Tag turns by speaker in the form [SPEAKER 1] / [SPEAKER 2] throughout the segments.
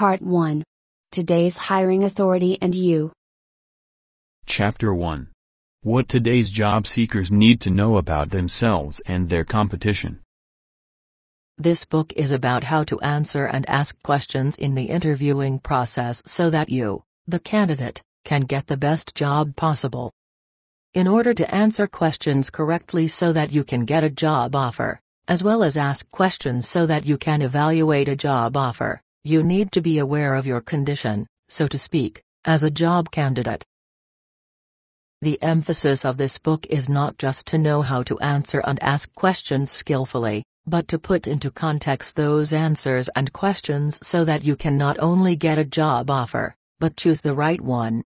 [SPEAKER 1] Part 1 Today's Hiring Authority and You. Chapter 1 What Today's Job Seekers Need to Know About Themselves and Their Competition. This book is about how to answer and ask questions in the interviewing process so that you, the candidate, can get the best job possible. In order to answer questions correctly so that you can get a job offer, as well as ask questions so that you can evaluate a job offer, you need to be aware of your condition, so to speak, as a job candidate. The emphasis of this book is not just to know how to answer and ask questions skillfully, but to put into context those answers and questions so that you can not only get a job offer, but choose the right one.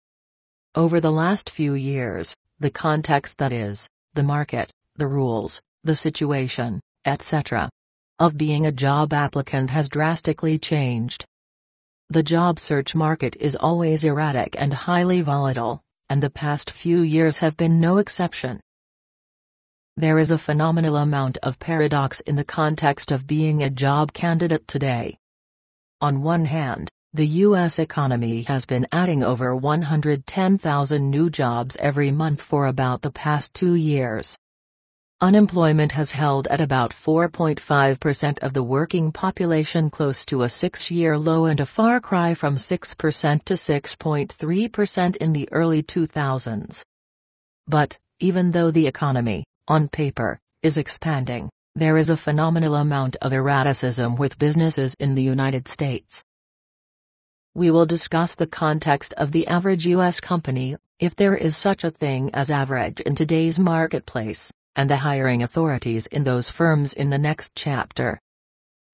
[SPEAKER 1] Over the last few years, the context that is, the market, the rules, the situation, etc., of being a job applicant has drastically changed. The job search market is always erratic and highly volatile, and the past few years have been no exception. There is a phenomenal amount of paradox in the context of being a job candidate today. On one hand, the U.S. economy has been adding over 110,000 new jobs every month for about the past two years, Unemployment has held at about 4.5% of the working population close to a six-year low and a far cry from 6% to 6.3% in the early 2000s. But, even though the economy, on paper, is expanding, there is a phenomenal amount of erraticism with businesses in the United States. We will discuss the context of the average U.S. company, if there is such a thing as average in today's marketplace and the hiring authorities in those firms in the next chapter.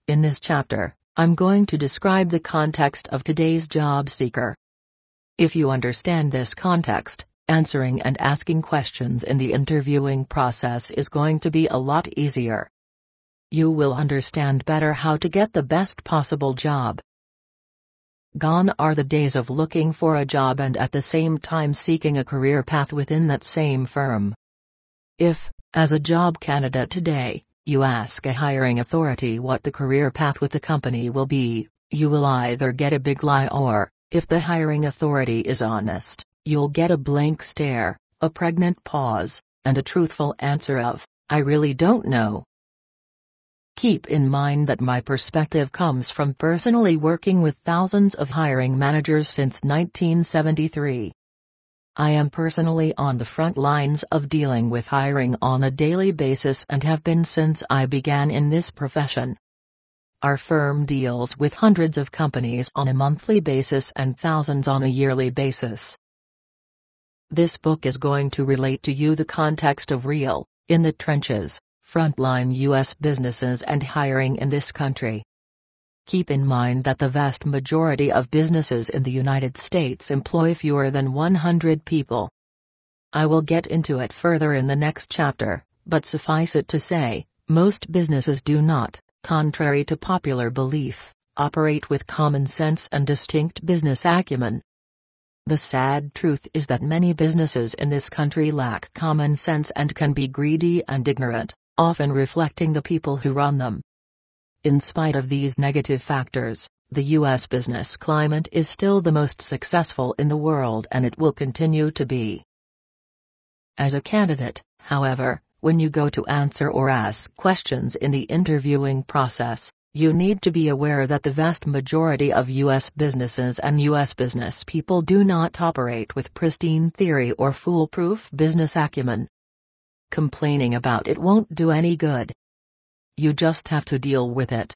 [SPEAKER 1] In this chapter, I'm going to describe the context of today's job seeker. If you understand this context, answering and asking questions in the interviewing process is going to be a lot easier. You will understand better how to get the best possible job. Gone are the days of looking for a job and at the same time seeking a career path within that same firm. If, as a job candidate today, you ask a hiring authority what the career path with the company will be, you will either get a big lie or, if the hiring authority is honest, you'll get a blank stare, a pregnant pause, and a truthful answer of, I really don't know. Keep in mind that my perspective comes from personally working with thousands of hiring managers since 1973. I am personally on the front lines of dealing with hiring on a daily basis and have been since I began in this profession. Our firm deals with hundreds of companies on a monthly basis and thousands on a yearly basis. This book is going to relate to you the context of real, in the trenches, frontline U.S. businesses and hiring in this country. Keep in mind that the vast majority of businesses in the United States employ fewer than 100 people. I will get into it further in the next chapter, but suffice it to say, most businesses do not, contrary to popular belief, operate with common sense and distinct business acumen. The sad truth is that many businesses in this country lack common sense and can be greedy and ignorant, often reflecting the people who run them. In spite of these negative factors, the U.S. business climate is still the most successful in the world and it will continue to be. As a candidate, however, when you go to answer or ask questions in the interviewing process, you need to be aware that the vast majority of U.S. businesses and U.S. business people do not operate with pristine theory or foolproof business acumen. Complaining about it won't do any good, you just have to deal with it.